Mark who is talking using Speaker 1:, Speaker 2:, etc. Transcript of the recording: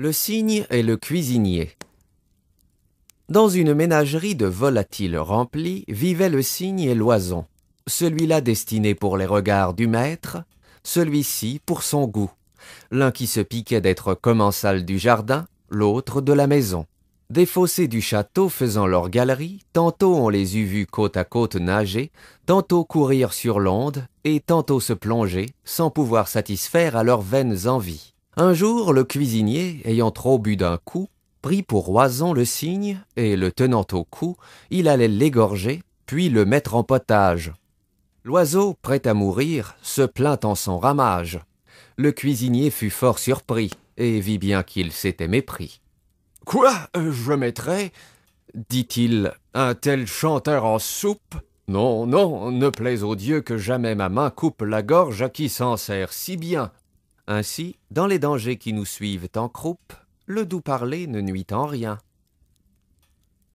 Speaker 1: Le cygne et le cuisinier. Dans une ménagerie de volatiles remplis vivaient le cygne et l'oison, celui-là destiné pour les regards du maître, celui-ci pour son goût, l'un qui se piquait d'être commensal du jardin, l'autre de la maison. Des fossés du château faisant leur galerie, tantôt on les eût vus côte à côte nager, tantôt courir sur l'onde, et tantôt se plonger, sans pouvoir satisfaire à leurs vaines envies. Un jour, le cuisinier, ayant trop bu d'un coup, prit pour oison le cygne, et le tenant au cou, il allait l'égorger, puis le mettre en potage. L'oiseau, prêt à mourir, se plaint en son ramage. Le cuisinier fut fort surpris, et vit bien qu'il s'était mépris. Quoi euh, Je mettrais, dit-il, un tel chanteur en soupe Non, non, ne plaise au Dieu que jamais ma main coupe la gorge à qui s'en sert si bien ainsi, dans les dangers qui nous suivent en croupe, le doux parler ne nuit en rien.